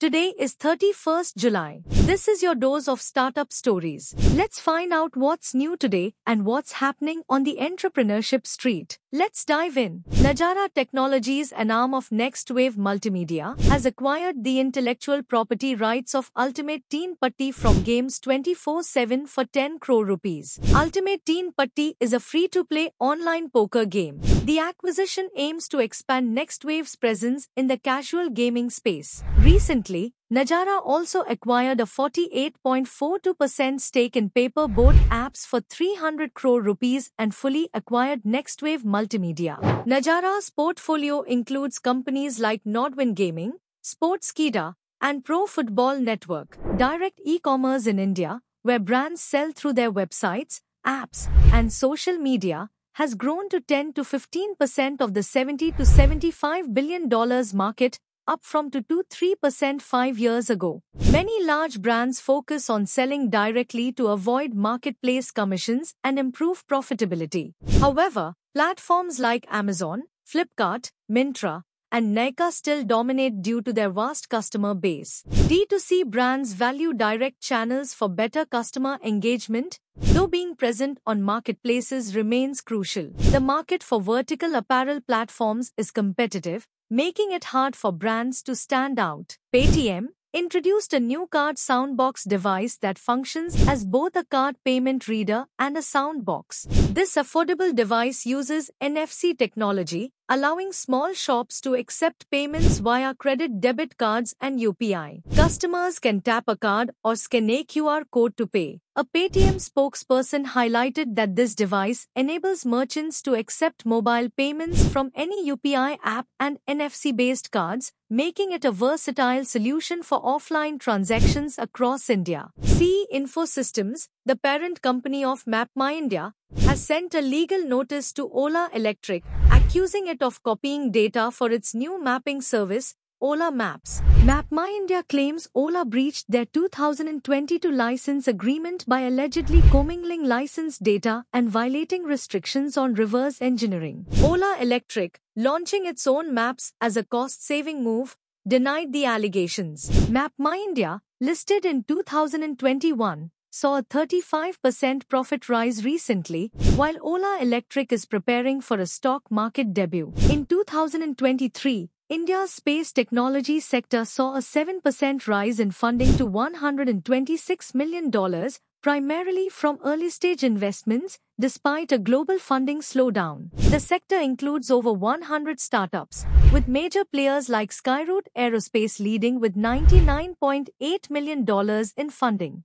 Today is 31st July. This is your dose of startup stories. Let's find out what's new today and what's happening on the entrepreneurship street. Let's dive in. Najara Technologies, an arm of Next Wave Multimedia, has acquired the intellectual property rights of Ultimate Teen Patti from Games 24/7 for 10 crore rupees. Ultimate Teen Patti is a free-to-play online poker game. The acquisition aims to expand NextWave's presence in the casual gaming space. Recently, Najara also acquired a 48.42% stake in Paperboard Apps for 300 crore rupees and fully acquired NextWave Multimedia. Najara's portfolio includes companies like Nordwin Gaming, Sportskeeda, and Pro Football Network. Direct e-commerce in India, where brands sell through their websites, apps, and social media, has grown to 10 to 15% of the 70 to 75 billion dollars market, up from to 2 to 3% 5 years ago. Many large brands focus on selling directly to avoid marketplace commissions and improve profitability. However, platforms like Amazon, Flipkart, Mintra, and Nykaa still dominate due to their vast customer base. D2C brands value direct channels for better customer engagement, though being present on marketplaces remains crucial. The market for vertical apparel platforms is competitive, making it hard for brands to stand out. Paytm, introduced a new card soundbox device that functions as both a card payment reader and a soundbox. This affordable device uses NFC technology, allowing small shops to accept payments via credit debit cards and UPI. Customers can tap a card or scan a QR code to pay. A Paytm spokesperson highlighted that this device enables merchants to accept mobile payments from any UPI app and NFC-based cards, making it a versatile solution for offline transactions across India. C. Infosystems, the parent company of MapMyIndia, has sent a legal notice to Ola Electric, accusing it of copying data for its new mapping service, Ola Maps. MapMyIndia claims Ola breached their 2022 license agreement by allegedly commingling license data and violating restrictions on reverse engineering. Ola Electric, launching its own maps as a cost-saving move, denied the allegations. MapMyIndia, listed in 2021, saw a 35% profit rise recently, while Ola Electric is preparing for a stock market debut. In 2023, India's space technology sector saw a 7% rise in funding to $126 million, primarily from early-stage investments, despite a global funding slowdown. The sector includes over 100 startups, with major players like Skyroot Aerospace leading with $99.8 million in funding.